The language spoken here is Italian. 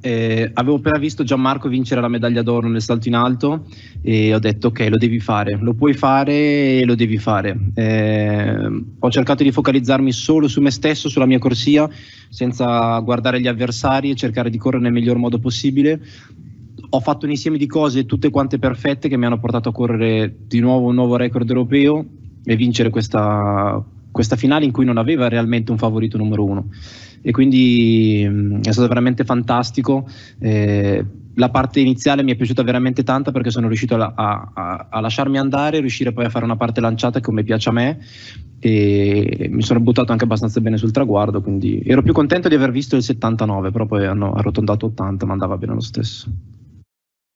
eh, avevo appena visto Gianmarco vincere la medaglia d'oro nel salto in alto e ho detto ok lo devi fare, lo puoi fare e lo devi fare. Eh, ho cercato di focalizzarmi solo su me stesso, sulla mia corsia, senza guardare gli avversari e cercare di correre nel miglior modo possibile. Ho fatto un insieme di cose tutte quante perfette che mi hanno portato a correre di nuovo un nuovo record europeo e vincere questa, questa finale in cui non aveva realmente un favorito numero uno e quindi mh, mm, è stato veramente fantastico. Eh, la parte iniziale mi è piaciuta veramente tanto perché sono riuscito a, a, a, lasciarmi andare, riuscire poi a fare una parte lanciata come piace a me e mi sono buttato anche abbastanza bene sul traguardo, quindi ero più contento di aver visto il 79, però poi hanno arrotondato 80, ma andava bene lo stesso.